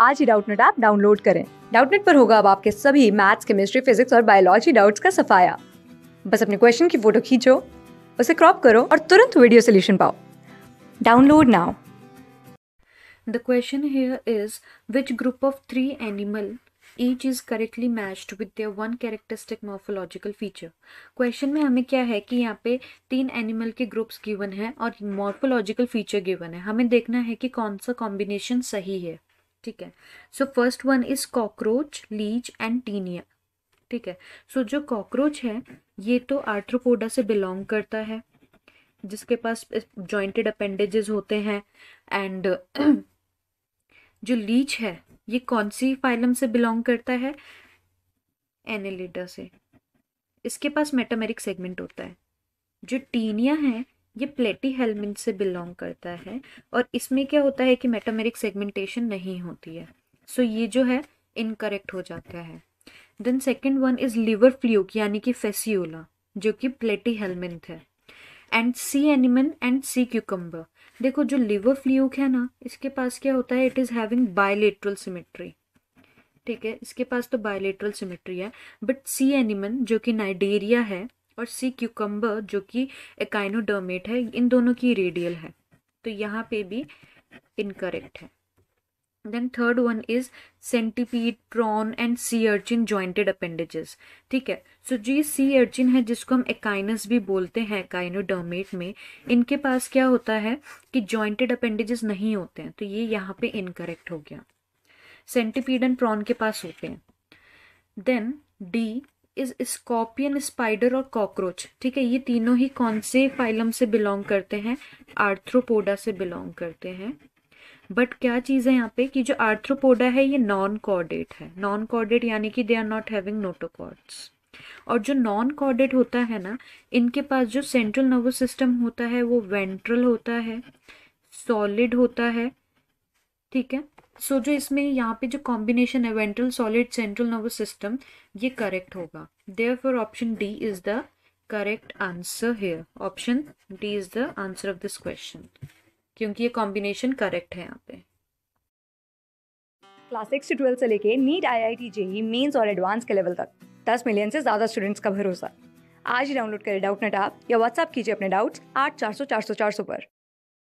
आज ही Doubtnut app download करें डाउटनेट पर होगा अब आपके सभी मैथ्स केमिस्ट्री फिजिक्स और बायोलॉजी डाउट्स का सफाया बस अपने क्वेश्चन की फोटो खींचो उसे क्रॉप करो और तुरंत वीडियो सोल्यूशन पाओ download now the question here is which group of three animal each is correctly matched with their one characteristic morphological feature question में हमें क्या है कि यहाँ पे तीन एनिमल के ग्रुप्स गिवन है और मॉर्फोलॉजिकल फीचर गिवन है हमें देखना है कि कौन सा कॉम्बिनेशन सही है ठीक है so first one is cockroach leech and taenia ठीक है सो so, जो कॉकरोच है ये तो आर्थ्रोपोडा से बिलोंग करता है जिसके पास जॉइंटेड अपेंडेजेस होते हैं एंड जो लीच है ये कौन सी फाइलम से बिलोंग करता है एनेलिडा से इसके पास मेटामेरिक सेगमेंट होता है जो टीनिया है ये प्लेटी हेलमिन से बिलोंग करता है और इसमें क्या होता है कि मेटामेरिक सेगमेंटेशन नहीं होती है सो so ये जो है इनकरेक्ट हो जाता है then second one is liver fluke यानी कि फेसियोला जो कि प्लेटी हेलमिन है and sea anemone and sea cucumber देखो जो लिवर फ्ल्यूक है ना इसके पास क्या होता है it is having bilateral symmetry ठीक है इसके पास तो बायोलेट्रल सिमेट्री है बट सी एनिमन जो कि नाइडेरिया है और सी क्यूकम्बर जो कि एकाइनोडर्मेट है इन दोनों की रेडियल है तो यहाँ पे भी इनकरेक्ट है then third one is centipede prawn and sea urchin jointed appendages ठीक है सो so, जी सी अर्चिन है जिसको हम एकाइनस भी बोलते हैं एकाइनोडर्मेट में इनके पास क्या होता है कि ज्वाइंटेड अपेंडेजेस नहीं होते हैं तो ये यहाँ पे इनकरेक्ट हो गया सेंटीपीड एंड प्रॉन के पास होते हैं then D is scorpion spider और कॉकरोच ठीक है ये तीनों ही कौन से फाइलम से बिलोंग करते हैं आर्थ्रोपोडा से बिलोंग करते हैं बट क्या चीज़ है यहाँ पे कि जो आर्थ्रोपोडा है ये नॉन कॉर्डेट है नॉन कॉर्डेट यानी कि they are not having notochords और जो नॉन कॉर्डेट होता है ना इनके पास जो सेंट्रल नर्वस सिस्टम होता है वो वेंट्रल होता है सॉलिड होता है ठीक है सो so, जो इसमें यहाँ पे जो कॉम्बिनेशन है ventral solid central nervous system ये करेक्ट होगा therefore option D is the correct answer here option D is the answer of this question क्योंकि ये कॉम्बिनेशन करेक्ट है यहाँ पे क्लास सिक्स से ट्वेल्व से लेके NEET I I T JEE mains और एडवांस के लेवल तक दस मिलियन से ज़्यादा स्टूडेंट्स का भरोसा आज ही डाउनलोड करें डाउट नेट आप या व्हाट्सअप कीजिए अपने डाउट्स आठ चार सौ चार सौ चार सौ पर